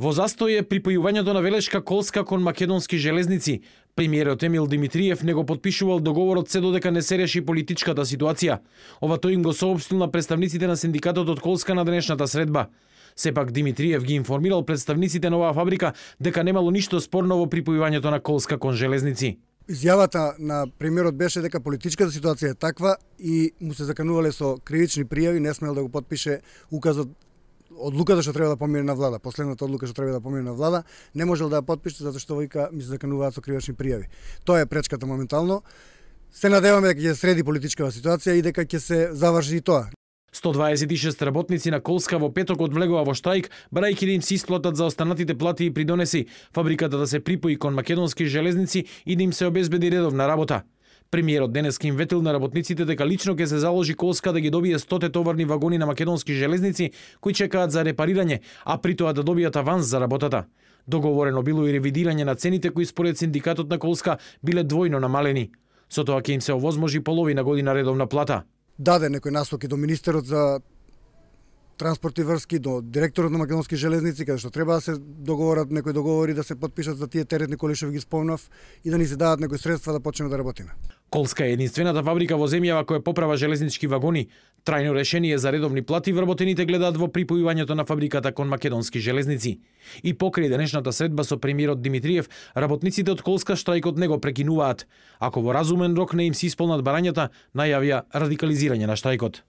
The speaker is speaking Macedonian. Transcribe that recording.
Во застој е припојувањето на Велешка Колска кон македонски железници. Премиерот Емил Димитриев не го подпишувал договорот се додека не се реши политичката ситуација. Ова тој им го соопштил на представниците на синдикатот од Колска на денешната средба. Сепак Димитриев ги информирал представниците на оваа фабрика дека немало ништо спорно во припојувањето на Колска кон железници. Изјавата на премиерот беше дека политичката ситуација е таква и му се заканувале со кривични пријави, не смел да го подпише указот одлуката што треба да помине на влада, последната одлука што треба да помине на влада, не можел да ја потпише затоа што вика ми се закануваат со кривични пријави. Тоа е пречката моментално. Се надеваме дека ќе се среди политичкава ситуација и дека ќе се заврши и тоа. 126 работници на Колска во петок влегува во штрајк, барајќи да им се исплатат за останатите плати и придонеси, фабриката да се припои кон македонски железници и да им се обезбеди редовна работа. Премиерот денес им ветил на работниците дека лично ќе се заложи Колска да ги добие 100 товарни вагони на македонски железници кои чекаат за репарирање, а при тоа да добијат аванс за работата. Договорено било и ревидирање на цените кои според синдикатот на Колска биле двојно намалени. Со тоа ќе им се овозможи половина година редовна плата. Даде некои насоки до министерот за транспорт и врски до директорот на Македонски железници каде што треба да се договорат некои договори да се подпишат за тие теретни коли што ви ги спомнав и да ни се дадат некои средства да почнеме да работиме. Колска е единствената фабрика во земјава која поправа железнички вагони. Трајно решение за редовни плати вработените гледаат во припојувањето на фабриката кон Македонски железници. И покрај денешната средба со премиерот Димитриев, работниците од Колска штрајкот него прекинуваат. Ако во разумен рок не им се исполнат барањата, најавија радикализирање на штрајкот.